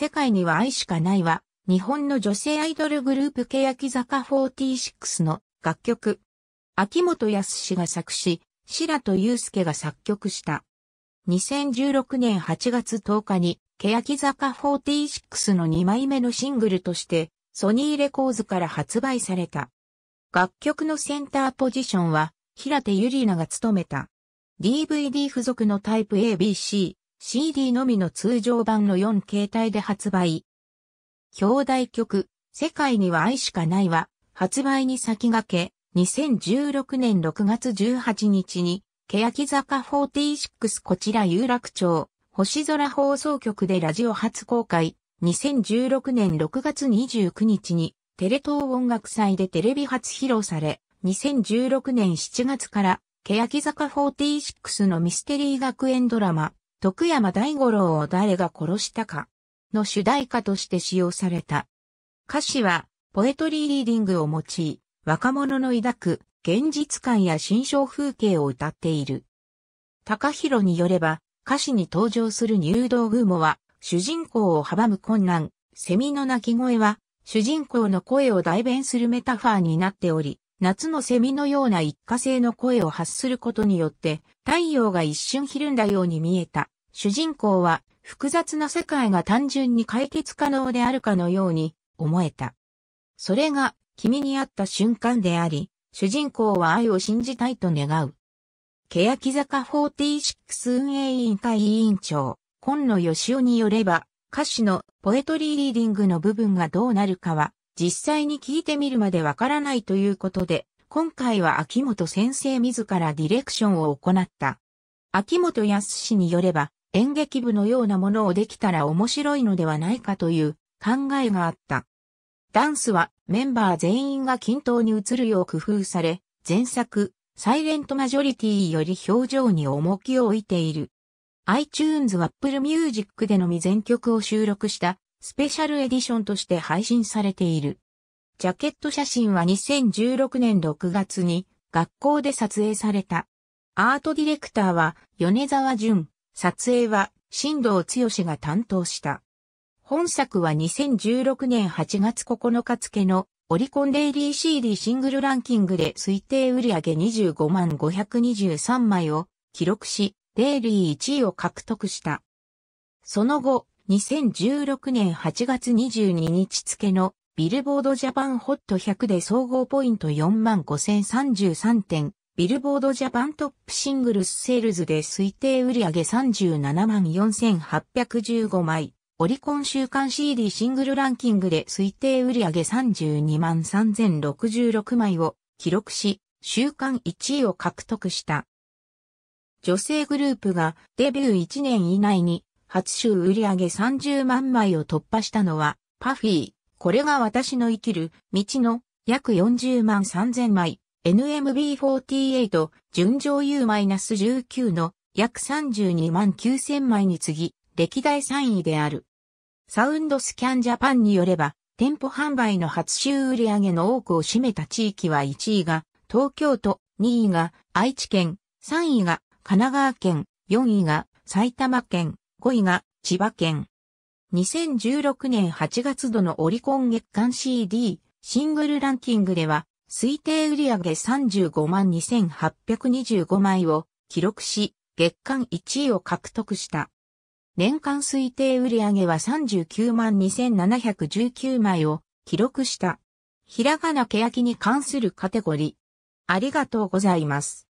世界には愛しかないは、日本の女性アイドルグループ欅坂46の楽曲。秋元康が作詞、白戸祐介が作曲した。2016年8月10日に、欅坂46の2枚目のシングルとして、ソニーレコーズから発売された。楽曲のセンターポジションは、平手ゆりなが務めた。DVD 付属のタイプ ABC、CD のみの通常版の4形態で発売。兄弟曲、世界には愛しかないは、発売に先駆け、2016年6月18日に、欅坂46こちら有楽町、星空放送局でラジオ初公開、2016年6月29日に、テレ東音楽祭でテレビ初披露され、2016年7月から、欅坂46のミステリー学園ドラマ、徳山大五郎を誰が殺したかの主題歌として使用された。歌詞は、ポエトリーリーディングを用い、若者の抱く現実感や心象風景を歌っている。高弘によれば、歌詞に登場する入道雲は、主人公を阻む困難、セミの鳴き声は、主人公の声を代弁するメタファーになっており、夏のセミのような一過性の声を発することによって、太陽が一瞬ひるんだように見えた。主人公は複雑な世界が単純に解決可能であるかのように思えた。それが君に会った瞬間であり、主人公は愛を信じたいと願う。欅坂46運営委員会委員長、今野義雄によれば、歌詞のポエトリーリーディングの部分がどうなるかは、実際に聞いてみるまでわからないということで、今回は秋元先生自らディレクションを行った。秋元康氏によれば、演劇部のようなものをできたら面白いのではないかという考えがあった。ダンスはメンバー全員が均等に映るよう工夫され、前作、サイレントマジョリティより表情に重きを置いている。iTunes Apple Music でのみ全曲を収録したスペシャルエディションとして配信されている。ジャケット写真は2016年6月に学校で撮影された。アートディレクターは米沢淳。撮影は、新藤剛が担当した。本作は2016年8月9日付のオリコンデイリー CD シングルランキングで推定売上25万523枚を記録し、デイリー1位を獲得した。その後、2016年8月22日付のビルボードジャパンホット100で総合ポイント4万5033点ビルボードジャパントップシングルスセールズで推定売上37万4815枚、オリコン週間 CD シングルランキングで推定売上32万3066枚を記録し、週間1位を獲得した。女性グループがデビュー1年以内に初週売上30万枚を突破したのはパフィー。これが私の生きる道の約40万3000枚。NMB48 純情 U-19 の約32万9000枚に次ぎ、歴代3位である。サウンドスキャンジャパンによれば、店舗販売の初週売上の多くを占めた地域は1位が東京都、2位が愛知県、3位が神奈川県、4位が埼玉県、5位が千葉県。2016年8月度のオリコン月間 CD シングルランキングでは推定売上35万2825枚を記録し、月間1位を獲得した。年間推定売上は39万2719枚を記録した。ひらがな欅に関するカテゴリー。ありがとうございます。